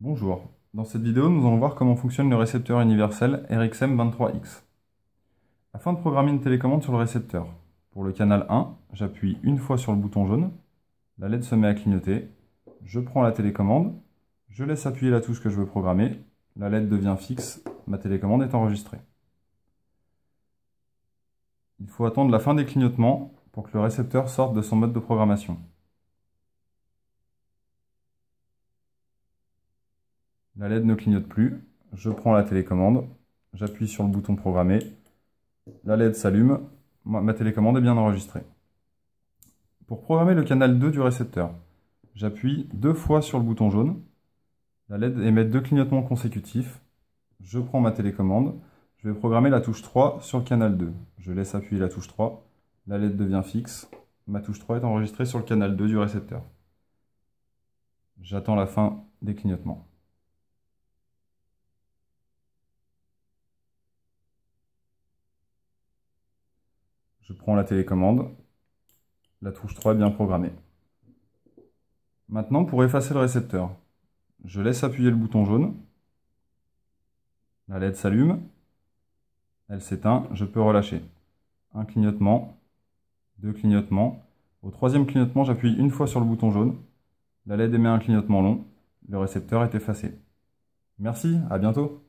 Bonjour, dans cette vidéo nous allons voir comment fonctionne le récepteur universel RXM23X. Afin de programmer une télécommande sur le récepteur, pour le canal 1, j'appuie une fois sur le bouton jaune, la LED se met à clignoter, je prends la télécommande, je laisse appuyer la touche que je veux programmer, la LED devient fixe, ma télécommande est enregistrée. Il faut attendre la fin des clignotements pour que le récepteur sorte de son mode de programmation. La LED ne clignote plus. Je prends la télécommande. J'appuie sur le bouton programmé. La LED s'allume. Ma télécommande est bien enregistrée. Pour programmer le canal 2 du récepteur, j'appuie deux fois sur le bouton jaune. La LED émet deux clignotements consécutifs. Je prends ma télécommande. Je vais programmer la touche 3 sur le canal 2. Je laisse appuyer la touche 3. La LED devient fixe. Ma touche 3 est enregistrée sur le canal 2 du récepteur. J'attends la fin des clignotements. Je prends la télécommande. La touche 3 est bien programmée. Maintenant, pour effacer le récepteur, je laisse appuyer le bouton jaune. La LED s'allume. Elle s'éteint. Je peux relâcher. Un clignotement. Deux clignotements. Au troisième clignotement, j'appuie une fois sur le bouton jaune. La LED émet un clignotement long. Le récepteur est effacé. Merci, à bientôt